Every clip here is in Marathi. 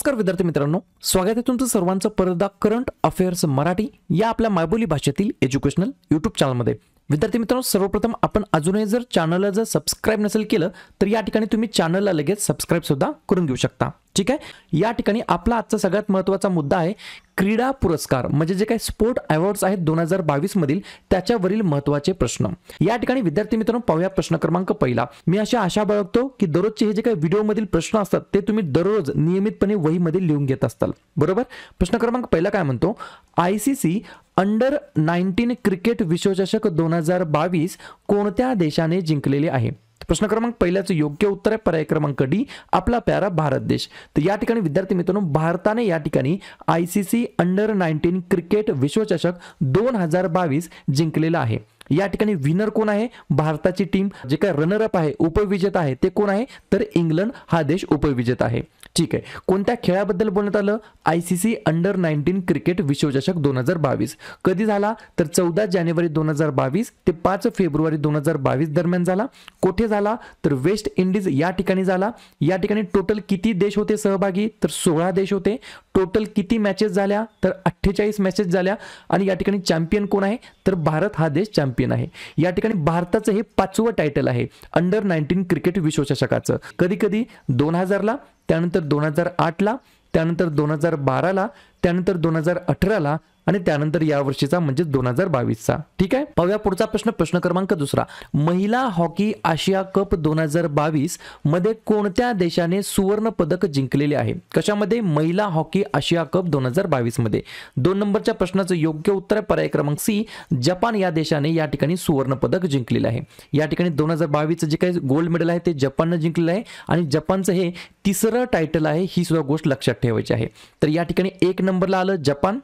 नमस्कार विद्यार्थी मित्रांनो स्वागत आहे तुमचं सर्वांचं परदा करंट अफेअर्स मराठी या आपल्या मायबोली भाषेतील एज्युकेशनल युट्यूब चॅनलमध्ये विद्यार्थी मित्रांनो सर्वप्रथम आपण अजूनही जर चॅनलला जर सबस्क्राईब नसेल केलं तर या ठिकाणी तुम्ही चॅनलला लगेच सबस्क्राईब सुद्धा करून घेऊ शकता ठीक आहे या ठिकाणी आपला आजचा सगळ्यात महत्त्वाचा मुद्दा आहे क्रीडा पुरस्कार म्हणजे जे काही स्पोर्ट अवॉर्ड्स आहेत दोन हजार बावीसमधील त्याच्यावरील महत्त्वाचे प्रश्न या ठिकाणी विद्यार्थी मित्रांनो पाहूया प्रश्न क्रमांक पहिला मी अशी आशा बाळगतो की दररोजचे हे जे काही व्हिडिओमधील प्रश्न असतात ते तुम्ही दररोज नियमितपणे वहीमध्ये लिहून घेत असताल बरोबर प्रश्न क्रमांक पहिला काय म्हणतो I C C under nineteen cricket विश्वचषक दोन हजार बावीस कोणत्या देशाने जिंकलेले आहे प्रश्न क्रमांक पहिल्याचं योग्य उत्तर आहे पर्याय क्रमांक डी आपला प्यारा भारत देश तर या ठिकाणी विद्यार्थी मित्रांनो भारताने या ठिकाणी I C C under nineteen cricket विश्वचषक दोन हजार बावीस जिंकलेला आहे या ठिकाणी विनर कोण आहे भारताची टीम जे काय रनरअप आहे उपविजेता आहे ते कोण आहे तर इंग्लंड हा देश उपविजेता आहे ठीक आहे कोणत्या खेळाबद्दल बोलण्यात आलं I C C under nineteen cricket विश्वचषक दोन हजार बावीस कधी झाला तर चौदा जानेवारी दोन हजार बावीस ते पाच फेब्रुवारी दोन हजार बावीस दरम्यान झाला कोठे झाला तर वेस्ट इंडिज या ठिकाणी झाला या ठिकाणी टोटल किती देश होते सहभागी तर सोळा देश होते टोटल किती मॅचेस झाल्या तर अठ्ठेचाळीस मॅचेस झाल्या आणि या ठिकाणी चॅम्पियन कोण आहे तर भारत हा देश चॅम्पियन आहे या ठिकाणी भारताचं हे पाचवं टायटल आहे अंडर नाईन्टीन क्रिकेट विश्वचषकाचं कधी कधी दोन हजारला त्यानंतर दोन हजार आठला त्यानंतर दोन हजार बाराला त्यानंतर दोन हजार अठराला आणि त्यानंतर यावर्षीचा म्हणजे दोन हजार बावीसचा ठीक आहे पाहूया पुढचा प्रश्न प्रश्न क्रमांक दुसरा महिला हॉकी आशिया कप दोन हजार बावीस मध्ये कोणत्या देशाने सुवर्ण पदक जिंकलेले आहे कशामध्ये महिला हॉकी आशिया कप दोन हजार बावीस मध्ये दोन नंबरच्या प्रश्नाचं योग्य उत्तर आहे पर्याय क्रमांक सी जपान या देशाने या ठिकाणी सुवर्ण पदक जिंकलेलं आहे या ठिकाणी दोन हजार बावीसचं जे काही गोल्ड मेडल आहे ते जपाननं जिंकलेलं आहे आणि जपानचं हे तिसरं टायटल आहे ही सुद्धा गोष्ट लक्षात ठेवायची आहे तर या ठिकाणी एक नंबरला आलं जपान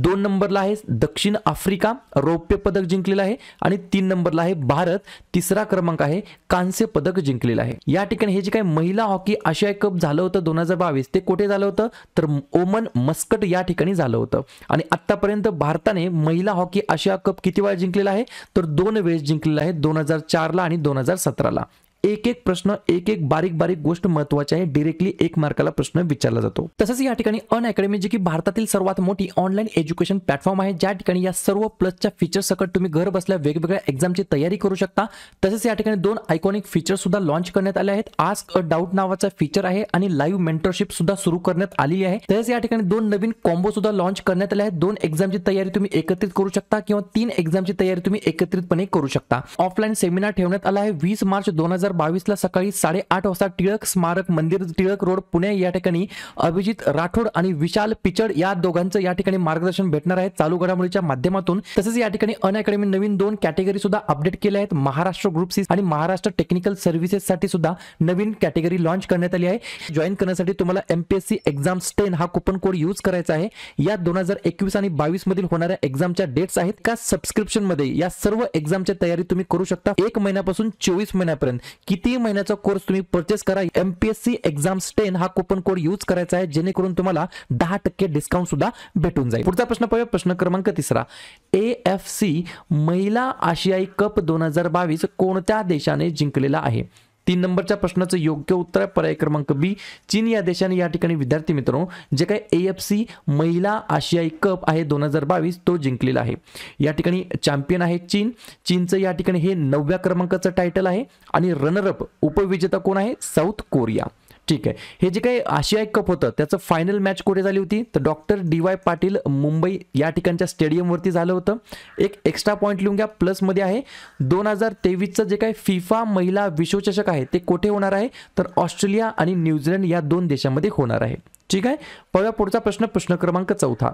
दोन नंबरला आहे दक्षिण आफ्रिका रौप्य पदक जिंकलेलं आहे आणि तीन नंबरला आहे भारत तिसरा क्रमांक आहे कांस्य पदक जिंकलेलं आहे या ठिकाणी हे जे काही महिला हॉकी आशिया कप झालं होतं दोन हजार बावीस ते कुठे झालं होतं तर ओमन मस्कट या ठिकाणी झालं होतं आणि आतापर्यंत भारताने महिला हॉकी आशिया कप किती वेळा जिंकलेला आहे तर दोन वेळेस जिंकलेला आहे दोन हजार चारला आणि दोन हजार सतराला एक एक प्रश्न एक एक बारीक बारीक गोष्ट महत्वाची आहे डिरेक्टली एक मार्काला प्रश्न विचारला जातो तसंच या ठिकाणी अन अकॅडमी जी की भारतातील सर्वात मोठी ऑनलाईन एज्युकेशन प्लॅटफॉर्म आहे ज्या ठिकाणी या सर्व प्लसच्या फीचर सकट तुम्ही घर बसल्या वेगवेगळ्या एक्झामची तयारी करू शकता तसेच या ठिकाणी दोन आयकॉनिक फीचर सुद्धा लॉन्च करण्यात आले आहेत आज अ डाऊट नावाचा फीचर आहे आणि लाईव्ह मेंटरशिप सुद्धा सुरू करण्यात आली आहे तसंच या ठिकाणी दोन नवीन कॉम्बो सुद्धा लॉन्च करण्यात आले आहेत दोन एक्झामची तयारी तुम्ही एकत्रित करू शकता किंवा तीन एक्झामची तयारी तुम्ही एकत्रितपणे करू शकता ऑफलाईन सेमिनार ठेवण्यात आला आहे वीस मार्च दोन हजार हजार बावीसला सकाळी साडेआठ वाजता टिळक स्मारक मंदिर टिळक रोड पुणे या ठिकाणी अभिजित राठोड आणि विशाल पिचड या दोघांचं या ठिकाणी मार्गदर्शन भेटणार आहे चालू घडामोडीच्या माध्यमातून तसेच या ठिकाणी अन नवीन दोन कॅटेगरी सुद्धा अपडेट केल्या आहेत महाराष्ट्र ग्रुप सी आणि महाराष्ट्र टेक्निकल सर्व्हिसेससाठी सुद्धा नवीन कॅटेगरी लॉन्च करण्यात आली आहे जॉईन करण्यासाठी तुम्हाला एमपीएससी एक्झाम स्टेन हा कुपन कोड यूज करायचा आहे या दोन हजार एकवीस आणि बावीस मधील होणाऱ्या एक्झामच्या डेट्स आहेत का सबस्क्रिप्शन मध्ये या सर्व एक्झामच्या तयारी तुम्ही करू शकता एक महिन्यापासून चोवीस महिन्यापर्यंत किती महिन्याचा कोर्स तुम्ही परचेस करा एमपीएससी एक्झाम स्टेन हा कुपन कोड यूज करायचा आहे जेणेकरून तुम्हाला दहा टक्के डिस्काउंट सुद्धा भेटून जाईल पुढचा प्रश्न पाहूया प्रश्न क्रमांक तिसरा ए एफ सी महिला आशियाई कप दोन हजार बावीस कोणत्या देशाने जिंकलेला आहे तीन नंबरच्या प्रश्नाचं योग्य उत्तर आहे पर्याय क्रमांक बी चीन या देशाने या ठिकाणी विद्यार्थी मित्रांनो जे काही एफ सी महिला आशियाई कप आहे दोन हजार बावीस तो जिंकलेला आहे या ठिकाणी चॅम्पियन आहे चीन चीनचं या ठिकाणी हे नवव्या क्रमांकाचं टायटल आहे आणि रनरअप उपविजेता कोण आहे साऊथ कोरिया ठीक आहे हे जे काही आशियाई कप होतं त्याचं फायनल मॅच कुठे झाली होती तर doctor D Y Patil Mumbai या ठिकाणच्या स्टेडियमवरती झालं होतं एक एक्स्ट्रा पॉईंट लिहून घ्या प्लसमध्ये आहे दोन हजार तेवीसचं जे काही फिफा महिला विश्वचषक आहे ते कुठे होणार आहे तर ऑस्ट्रेलिया आणि न्यूझीलंड या दोन देशांमध्ये होणार आहे ठीक आहे पाहूया पुढचा प्रश्न प्रश्न क्रमांक चौथा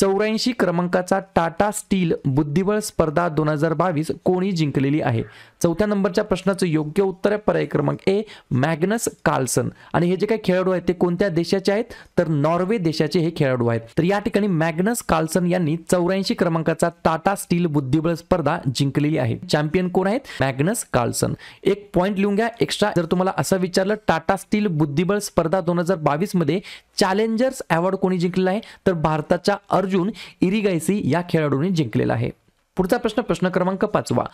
चौऱ्याऐंशी क्रमांकाचा टाटा स्टील बुद्धिबळ स्पर्धा दोन हजार बावीस कोणी जिंकलेली आहे चौथ्या नंबरच्या प्रश्नाचं योग्य उत्तर आहे पर्याय क्रमांक ए मॅग्नस कार्लसन आणि हे जे काही खेळाडू आहेत ते कोणत्या देशाचे आहेत तर नॉर्वे देशाचे हे खेळाडू आहेत तर या ठिकाणी मॅग्नस कार्लसन यांनी चौऱ्याऐंशी क्रमांकाचा टाटा स्टील बुद्धिबळ स्पर्धा जिंकलेली आहे चॅम्पियन कोण आहेत मॅग्नस कार्लसन एक पॉईंट लिहून घ्या एक्स्ट्रा जर तुम्हाला असं विचारलं टाटा स्टील बुद्धिबळ स्पर्धा दोन हजार बावीस मध्ये चॅलेंजर्स अवॉर्ड कोणी जिंकलेला आहे तर भारताच्या अर्जुन इरिगायसी या खेळाडूंनी जिंकलेला आहे पुढचा प्रश्न प्रश्न क्रमांक पाचवा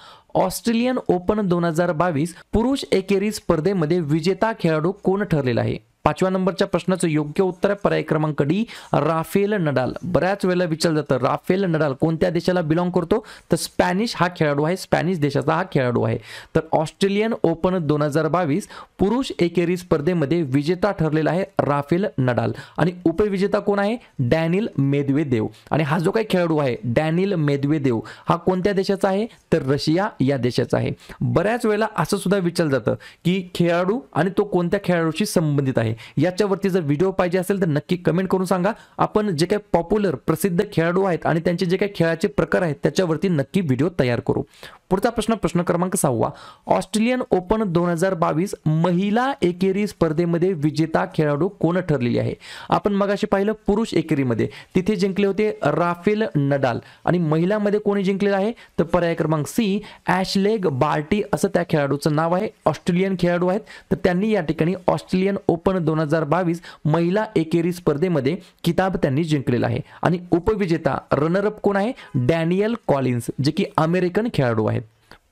ऑस्ट्रेलियन ओपन दोन हजार बावीस पुरुष एकेरी स्पर्धेमध्ये विजेता खेळाडू कोण ठरलेला आहे पाचव्या नंबरच्या प्रश्नाचं योग्य उत्तर आहे पर्याय क्रमांक डी राफेल नडाल बऱ्याच वेळेला विचारलं जातं राफेल नडाल कोणत्या देशाला बिलॉंग करतो तर स्पॅनिश हा खेळाडू आहे स्पॅनिश देशाचा हा खेळाडू आहे तर ऑस्ट्रेलियन ओपन दोन हजार बावीस पुरुष एकेरी स्पर्धेमध्ये विजेता ठरलेला आहे राफेल नडाल आणि उपविजेता कोण आहे डॅनिल मेदवेदेव आणि हा जो काही खेळाडू आहे डॅनिल मेदवेदेव हा कोणत्या देशाचा आहे तर रशिया या देशाचा आहे बऱ्याच वेळेला असं सुद्धा विचारलं जातं की खेळाडू आणि तो कोणत्या खेळाडूशी संबंधित आहे आहे याच्यावरती जर व्हिडिओ पाहिजे असेल तर नक्की कमेंट करून सांगा आपण जे काही पॉप्युलर प्रसिद्ध खेळाडू आहेत आणि त्यांचे जे काही खेळाचे प्रकार आहेत त्याच्यावरती नक्की व्हिडिओ तयार करू पुढचा प्रश्न प्रश्न क्रमांक सहावा ऑस्ट्रेलियन ओपन दोन हजार बावीस महिला एकेरी स्पर्धेमध्ये विजेता खेळाडू कोण ठरलेली आहे आपण मगाशी पाहिलं पुरुष एकेरीमध्ये तिथे जिंकले होते राफेल नडाल आणि महिलामध्ये कोणी जिंकलेलं आहे तर पर्याय क्रमांक सी ॲशलेग बार्टी असं त्या खेळाडूचं नाव आहे ऑस्ट्रेलियन खेळाडू आहेत तर त्यांनी या ठिकाणी ऑस्ट्रेलियन ओपन दोन हजार बावीस महिला एकेरी स्पर्धेमध्ये किताब त्यांनी जिंकलेला आहे आणि उपविजेता रनरअप कोण आहे डॅनियल कॉलिन्स जे की अमेरिकन खेळाडू आहे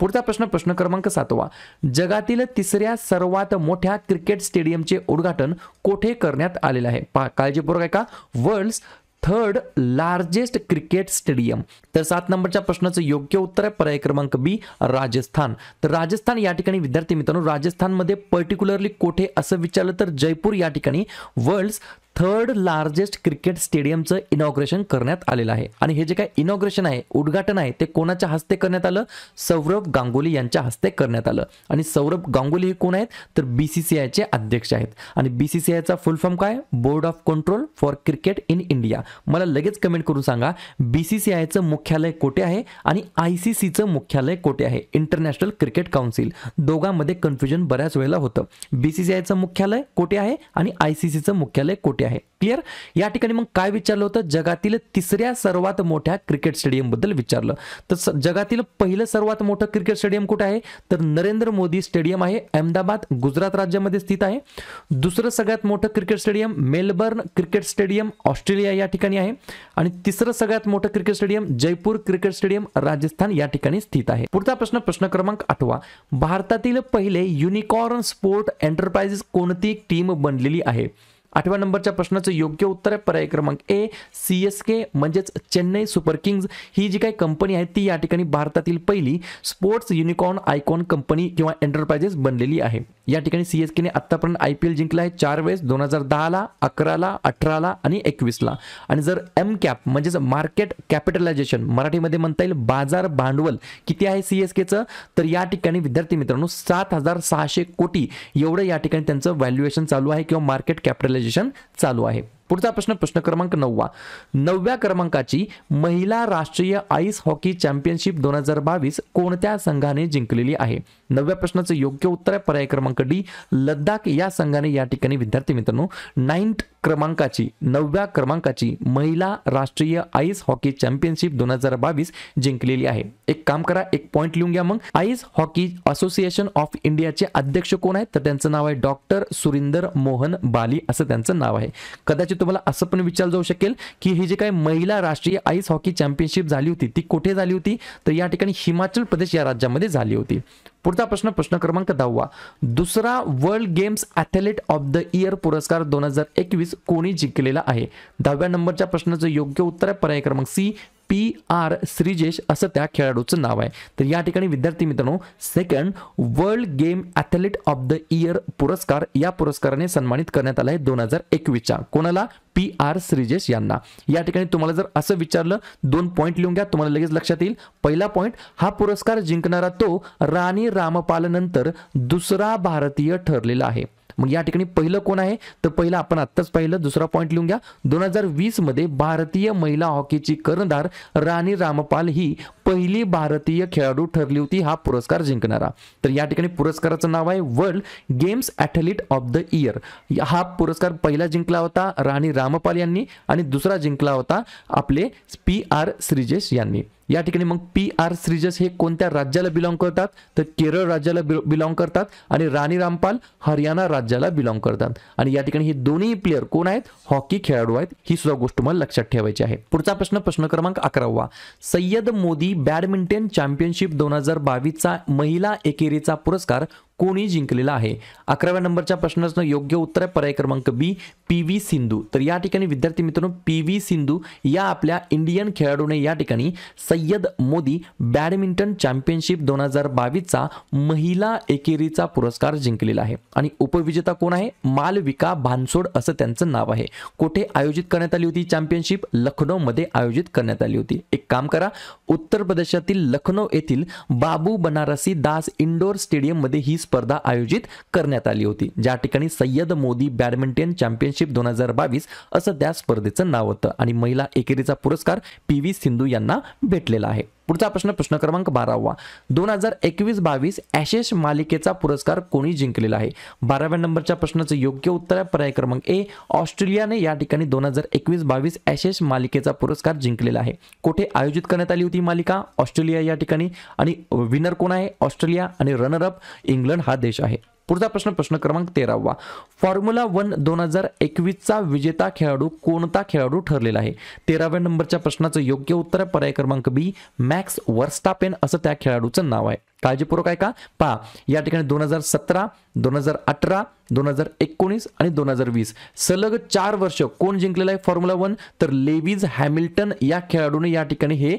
पुढचा प्रश्न प्रश्न क्रमांक सातवा जगातील तिसऱ्या सर्वात मोठ्या क्रिकेट स्टेडियमचे उद्घाटन कोठे करण्यात आलेलं आहे पहा काळजीपूर्वक आहे का world third largest cricket stadium तर सात नंबरच्या प्रश्नाचं योग्य उत्तर आहे पर्याय क्रमांक बी राजस्थान तर राजस्थान या ठिकाणी विद्यार्थी मित्रांनो राजस्थानमध्ये पर्टिक्युलरली कोठे असं विचारलं तर जयपूर या ठिकाणी वर्ल्ड थर्ड लार्जेस्ट क्रिकेट स्टेडियमचं इनॉग्रेशन करण्यात आलेलं आहे आणि हे जे काय इनॉग्रेशन आहे उद्घाटन आहे ते कोणाच्या हस्ते करण्यात आलं सौरभ गांगुली यांच्या हस्ते करण्यात आलं आणि सौरभ गांगुली हे कोण आहेत तर बी सी सी आयचे अध्यक्ष आहेत आणि बी सी सी आयचा फुल फॉर्म काय board of control for cricket in India मला लगेच कमेंट करून सांगा बी सी सी आयचं मुख्यालय कोठे आहे आणि आय सी सीचं मुख्यालय कोठे आहे इंटरनॅशनल क्रिकेट काउन्सिल दोघांमध्ये कन्फ्युजन बऱ्याच वेळेला होतं बी सी सी आयचं मुख्यालय कोठे आहे आणि आय सी सीचं मुख्यालय कोठे आहे क्लिअर या ठिकाणी मग काय विचारलं होतं जगातील तिसऱ्या सर्वात मोठ्या क्रिकेट स्टेडियम बद्दल विचारलं तर जगातील पहिलं सर्वात मोठं क्रिकेट स्टेडियम कुठं आहे तर नरेंद्र मोदी स्टेडियम आहे अहमदाबाद गुजरात राज्यामध्ये स्थित आहे दुसरं सगळ्यात मोठं cricket stadium Melbourne cricket stadium Australia या ठिकाणी आहे आणि तिसरं सगळ्यात मोठं cricket stadium Jaipur cricket stadium Rajasthan या ठिकाणी स्थित आहे पुढचा प्रश्न प्रश्न क्रमांक आठवा भारतातील पहिले युनिकॉर्न स्पोर्ट एंटरप्राइजेस कोणती टीम बनलेली आहे आठव्या नंबरच्या प्रश्नाचं योग्य उत्तर आहे पर्याय क्रमांक ए सी एस के म्हणजेच चेन्नई सुपर किंग्ज ही जी काही कंपनी आहे ती या ठिकाणी भारतातील पहिली स्पोर्ट्स युनिकॉर्न आयकॉन कंपनी किंवा एंटरप्राइजेस बनलेली आहे या ठिकाणी सी एस केने आत्तापर्यंत आय पी एल जिंकला आहे चार वेळेस दोन हजार दहाला अकराला अठराला आणि एकवीसला आणि जर एम कॅप म्हणजेच मार्केट कॅपिटलायझेशन मराठीमध्ये म्हणता येईल बाजार भांडवल किती आहे सी एस केचं तर या ठिकाणी विद्यार्थी मित्रांनो सात हजार सहाशे कोटी एवढं या ठिकाणी त्यांचं व्हॅल्युएशन चालू आहे किंवा मार्केट कॅपिटलायझेशन चालू आहे पुढचा प्रश्न प्रश्न क्रमांक नववा नवव्या क्रमांकाची महिला राष्ट्रीय आईस हॉकी चॅम्पियनशिप दोन हजार बावीस कोणत्या संघाने जिंकलेली आहे नवव्या प्रश्नाचं योग्य उत्तर आहे पर्याय क्रमांक डी लद्दाख या संघाने या ठिकाणी विद्यार्थी मित्रांनो नाईन्थ क्रमांकाची नवव्या क्रमांकाची महिला राष्ट्रीय आईस हॉकी चॅम्पियनशिप दोन हजार बावीस जिंकलेली आहे एक काम करा एक पॉईंट लिहून घ्या मग आईस हॉकी असोसिएशन ऑफ इंडियाचे अध्यक्ष कोण आहेत तर त्यांचं नाव आहे डॉक्टर सुरिंदर मोहन बाली असं त्यांचं नाव आहे कदाचित तुम्हाला असं पण विचार जाऊ शकेल की ही जी काय महिला राष्ट्रीय आईस हॉकी चॅम्पियनशिप झाली होती ती कुठे झाली होती तर या ठिकाणी हिमाचल प्रदेश या राज्यामध्ये झाली होती पुढचा प्रश्न प्रश्न क्रमांक दहावा दुसरा world games athlete of the year पुरस्कार दोन हजार एकवीस कोणी जिंकलेला आहे दहाव्या नंबरच्या प्रश्नाचं योग्य उत्तर आहे पर्याय क्रमांक सी पी आर श्रीजेश असं त्या खेळाडूचं नाव आहे तर या ठिकाणी विद्यार्थी मित्रांनो second world game athlete of the year पुरस्कार या पुरस्काराने सन्मानित करण्यात आला आहे दोन हजार एकवीसच्या कोणाला पी आर श्रीजेश यांना या ठिकाणी तुम्हाला जर असं विचारलं दोन पॉईंट लिहून घ्या तुम्हाला लगेच लक्षात येईल पहिला पॉईंट हा पुरस्कार जिंकणारा तो राणी रामपालनंतर दुसरा भारतीय ठरलेला आहे मग या ठिकाणी पहिलं कोण आहे तर पहिलं आपण आत्ताच पाहिलं दुसरा पॉईंट लिहून घ्या दोन हजार मध्ये भारतीय महिला हॉकीची कर्णधार राणी रामपाल ही पहिली भारतीय खेळाडू ठरली होती हा पुरस्कार जिंकणारा तर या ठिकाणी पुरस्काराचं नाव आहे world games athlete of the year हा पुरस्कार पहिला जिंकला होता राणी रामपाल यांनी आणि दुसरा जिंकला होता आपले पी आर श्रीजेश यांनी या ठिकाणी मग पी आर श्रीजस हे कोणत्या राज्याला बिलॉंग करतात तर केरळ राज्याला बिलॉंग करतात आणि राणी रामपाल हरियाणा राज्याला बिलॉंग करतात आणि या ठिकाणी हे दोन्ही प्लेयर कोण आहेत हॉकी खेळाडू आहेत ही सुद्धा गोष्ट मला लक्षात ठेवायची आहे पुढचा प्रश्न प्रश्न क्रमांक अकरावा सय्यद मोदी बॅडमिंटन चॅम्पियनशिप दोन हजार बावीसचा महिला एकेरीचा पुरस्कार कोणी जिंकलेला आहे अकराव्या नंबरच्या प्रश्नाचं योग्य उत्तर आहे पर्याय क्रमांक बी पी व्ही सिंधू तर या ठिकाणी विद्यार्थी मित्रांनो पी व्ही सिंधू या आपल्या इंडियन खेळाडूने या ठिकाणी सय्यद मोदी बॅडमिंटन चॅम्पियनशिप दोन हजार बावीसचा महिला एकेरीचा पुरस्कार जिंकलेला आहे आणि उपविजेता कोण आहे मालविका भानसोड असं त्यांचं नाव आहे कुठे आयोजित करण्यात आली होती चॅम्पियनशिप लखनौमध्ये आयोजित करण्यात आली होती एक काम करा उत्तर प्रदेशातील लखनौ येथील बाबू बनारसी दास इंडोर स्टेडियममध्ये ही स्पर्धा आयोजित करण्यात आली होती ज्या ठिकाणी सय्यद मोदी बॅडमिंटन चॅम्पियनशिप दोन हजार बावीस असं त्या स्पर्धेचं नाव होतं आणि महिला एकेरीचा पुरस्कार पी व्ही सिंधू यांना भेटलेला आहे पुढचा प्रश्न प्रश्न क्रमांक बारावा दोन हजार एकवीस बावीस ॲशेष मालिकेचा पुरस्कार कोणी जिंकलेला आहे बाराव्या नंबरच्या प्रश्नाचं योग्य उत्तर आहे पर्याय क्रमांक ए ऑस्ट्रेलियाने या ठिकाणी दोन हजार एकवीस बावीस ॲशेष मालिकेचा पुरस्कार जिंकलेला आहे कुठे आयोजित करण्यात आली होती मालिका ऑस्ट्रेलिया या ठिकाणी आणि विनर कोण आहे ऑस्ट्रेलिया आणि रनरअप इंग्लंड हा देश आहे पुढचा प्रश्न प्रश्न क्रमांक तेरावा फॉर्म्युला वन दोन हजार एकवीसचा विजेता खेळाडू कोणता खेळाडू ठरलेला आहे तेराव्या नंबरच्या प्रश्नाचं योग्य उत्तर पर्याय क्रमांक बी मॅक्स वर्स्टापेन असं त्या खेळाडूचं नाव आहे काळजीपूर्वक आहे का पहा या ठिकाणी दोन हजार सतरा दोन हजार अठरा दोन हजार एकोणीस आणि दोन हजार वीस सलग चार वर्ष कोण जिंकलेलं आहे फॉर्म्युला वन तर लेविज हॅमिल्टन या खेळाडूने या ठिकाणी हे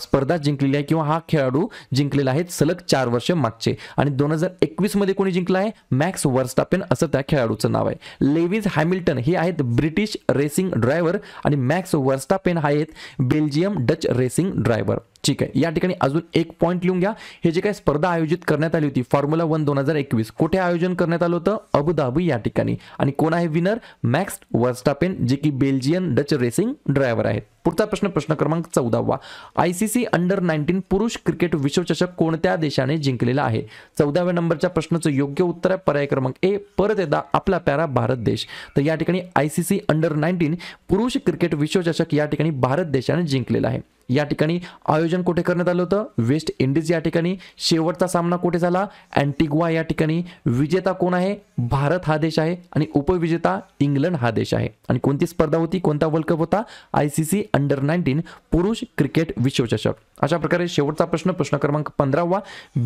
स्पर्धा जिंकलेली आहे किंवा हा खेळाडू जिंकलेला आहे सलग चार वर्ष मागचे आणि दोन हजार एकवीस मध्ये कोणी जिंकला आहे मॅक्स वर्स्टापेन असं त्या खेळाडूचं नाव आहे लेविज हॅमिल्टन हे आहेत ब्रिटिश रेसिंग ड्रायव्हर आणि मॅक्स वर्स्टापेन आहेत बेल्जियम डच रेसिंग ड्रायव्हर ठीक आहे या ठिकाणी अजून एक पॉईंट लिहून घ्या हे जे काही स्पर्धा आयोजित करण्यात आली होती फॉर्म्युला वन दोन हजार एकवीस कुठे आयोजन करण्यात आलं होतं अबुधाबी या ठिकाणी आणि कोण आहे विनर मॅक्स वर्स्टापेन जे की बेल्जियन डच रेसिंग ड्रायव्हर आहेत पुढचा प्रश्न प्रश्न क्रमांक चौदावा I C C under nineteen पुरुष क्रिकेट विश्वचषक कोणत्या देशाने जिंकलेला आहे चौदाव्या नंबरच्या प्रश्नाचं योग्य उत्तर आहे पर्याय क्रमांक ए परत एकदा आपला प्यारा भारत देश तर या ठिकाणी I C C under nineteen पुरुष क्रिकेट विश्वचषक या ठिकाणी भारत देशाने जिंकलेला आहे या ठिकाणी आयोजन कुठे करण्यात आलं होतं वेस्ट इंडिज या ठिकाणी शेवटचा सामना कुठे झाला अँटिग्वा या ठिकाणी विजेता कोण आहे भारत हा देश आहे आणि उपविजेता इंग्लंड हा देश आहे आणि कोणती स्पर्धा होती कोणता वर्ल्ड कप होता I C C under nineteen पुरुष क्रिकेट विश्वचषक अशा प्रकारे शेवटचा प्रश्न प्रश्न क्रमांक पंधरावा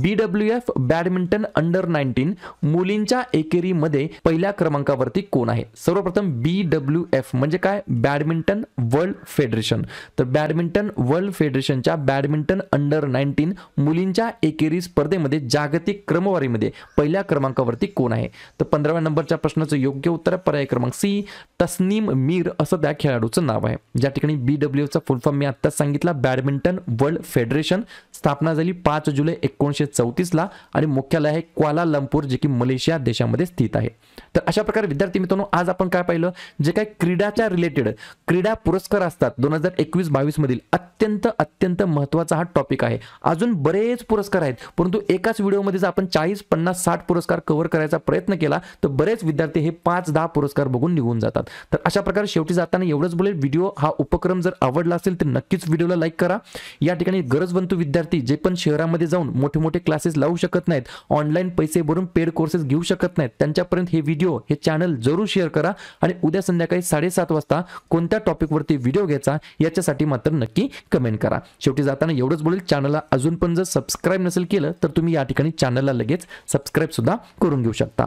B W F badminton under nineteen मुलींच्या एकेरीमध्ये पहिल्या क्रमांकावरती कोण आहे सर्वप्रथम बी डब्ल्यू एफ म्हणजे काय बॅडमिंटन वर्ल्ड फेडरेशन तर बॅडमिंटन वर्ल्ड फेडरेशनच्या बॅडमिंटन अंडर नाईन्टीन मुलींच्या एकेरी स्पर्धेमध्ये जागतिक क्रमवारीमध्ये पहिल्या क्रमांकावरती कोण आहे तर पंधराव्या नंबरच्या प्रश्नाचं योग्य उत्तर पर्याय क्रमांक सी तस्नीम मीर असं त्या खेळाडूचं नाव आहे ज्या ठिकाणी बी बीडब्ल्यूचा फुल फॉर्म मी आता सांगितला बॅडमिंटन वर्ल्ड फेडरेशन स्थापना झाली पाच जुलै चौतीस चौतीसला आणि मुख्यालय आहे क्वाला लंपूर जे की मलेशिया देशामध्ये स्थित आहे तर अशा प्रकारे विद्यार्थी मित्रांनो आज आपण काय पाहिलं जे काय क्रीडाच्या रिलेटेड क्रीडा पुरस्कार असतात दोन हजार एकवीस बावीस मधील अत्यंत अत्यंत महत्वाचा हा टॉपिक आहे अजून बरेच पुरस्कार आहेत परंतु एकाच व्हिडिओमध्ये जर आपण चाळीस पन्नास साठ पुरस्कार कव्हर करायचा प्रयत्न केला तर बरेच विद्यार्थी हे पाच दहा पुरस्कार बघून निघून जातात तर अशा प्रकारे शेवटी जाताना एवढंच बोलेल व्हिडिओ हा उपक्रम जर आवडला असेल तर नक्कीच व्हिडिओला लाईक करा या ठिकाणी गरजवंतू विद्यार्थी जे पण शहरामध्ये जाऊन मोठे मोठे क्लासेस लावू शकत नाहीत ऑनलाईन पैसे भरून पेड कोर्सेस घेऊ शकत नाहीत त्यांच्यापर्यंत हे व्हिडिओ हे चॅनल जरूर शेअर करा आणि उद्या संध्याकाळी साडेसात वाजता कोणत्या टॉपिकवरती व्हिडिओ घ्यायचा याच्यासाठी मात्र नक्की कमेंट करा शेवटी जाताना एवढंच बोलेल चॅनलला अजून पण जर सबस्क्राईब नसेल केलं तर तुम्ही या ठिकाणी चॅनलला लगेच सबस्क्राईब सुद्धा करून घेऊ शकता